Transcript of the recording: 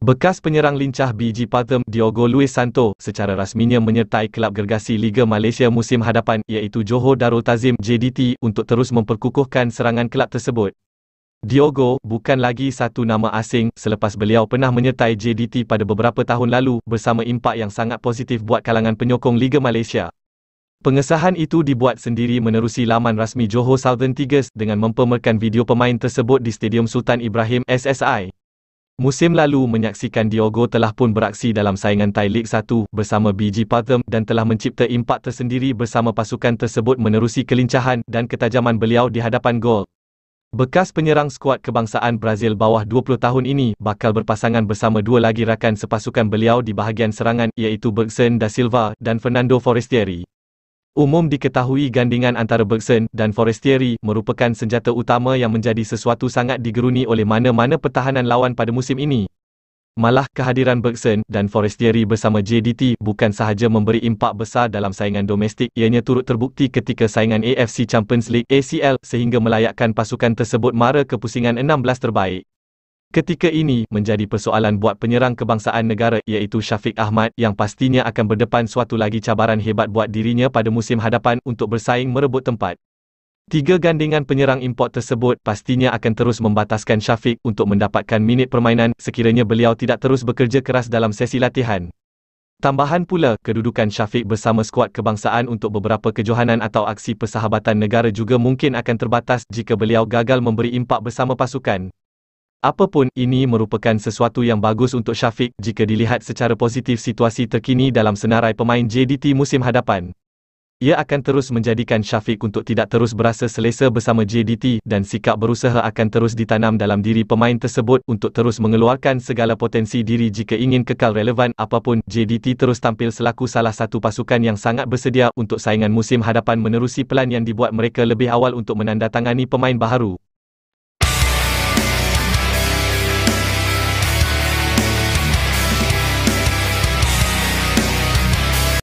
Bekas penyerang lincah BG Patem Diogo Luis Santo, secara rasminya menyertai kelab gergasi Liga Malaysia musim hadapan iaitu Johor Darul Tazim JDT untuk terus memperkukuhkan serangan kelab tersebut. Diogo bukan lagi satu nama asing selepas beliau pernah menyertai JDT pada beberapa tahun lalu bersama impak yang sangat positif buat kalangan penyokong Liga Malaysia. Pengesahan itu dibuat sendiri menerusi laman rasmi Johor Southern Tigers dengan mempamerkan video pemain tersebut di Stadium Sultan Ibrahim SSI. Musim lalu menyaksikan Diogo telah pun beraksi dalam saingan Thai League 1 bersama BG Pathum dan telah mencipta impak tersendiri bersama pasukan tersebut menerusi kelincahan dan ketajaman beliau di hadapan gol. Bekas penyerang skuad kebangsaan Brazil bawah 20 tahun ini bakal berpasangan bersama dua lagi rakan sepasukan beliau di bahagian serangan iaitu Bergson da Silva dan Fernando Forestieri. Umum diketahui gandingan antara Bergson dan Forestieri merupakan senjata utama yang menjadi sesuatu sangat digeruni oleh mana-mana pertahanan lawan pada musim ini. Malah kehadiran Bergson dan Forestieri bersama JDT bukan sahaja memberi impak besar dalam saingan domestik ianya turut terbukti ketika saingan AFC Champions League ACL sehingga melayakkan pasukan tersebut mara ke pusingan 16 terbaik. Ketika ini, menjadi persoalan buat penyerang kebangsaan negara iaitu Syafiq Ahmad yang pastinya akan berdepan suatu lagi cabaran hebat buat dirinya pada musim hadapan untuk bersaing merebut tempat. Tiga gandingan penyerang import tersebut pastinya akan terus membataskan Syafiq untuk mendapatkan minit permainan sekiranya beliau tidak terus bekerja keras dalam sesi latihan. Tambahan pula, kedudukan Syafiq bersama skuad kebangsaan untuk beberapa kejohanan atau aksi persahabatan negara juga mungkin akan terbatas jika beliau gagal memberi impak bersama pasukan. Apapun, ini merupakan sesuatu yang bagus untuk Syafiq jika dilihat secara positif situasi terkini dalam senarai pemain JDT musim hadapan. Ia akan terus menjadikan Syafiq untuk tidak terus berasa selesa bersama JDT dan sikap berusaha akan terus ditanam dalam diri pemain tersebut untuk terus mengeluarkan segala potensi diri jika ingin kekal relevan apapun JDT terus tampil selaku salah satu pasukan yang sangat bersedia untuk saingan musim hadapan menerusi pelan yang dibuat mereka lebih awal untuk menandatangani pemain baharu.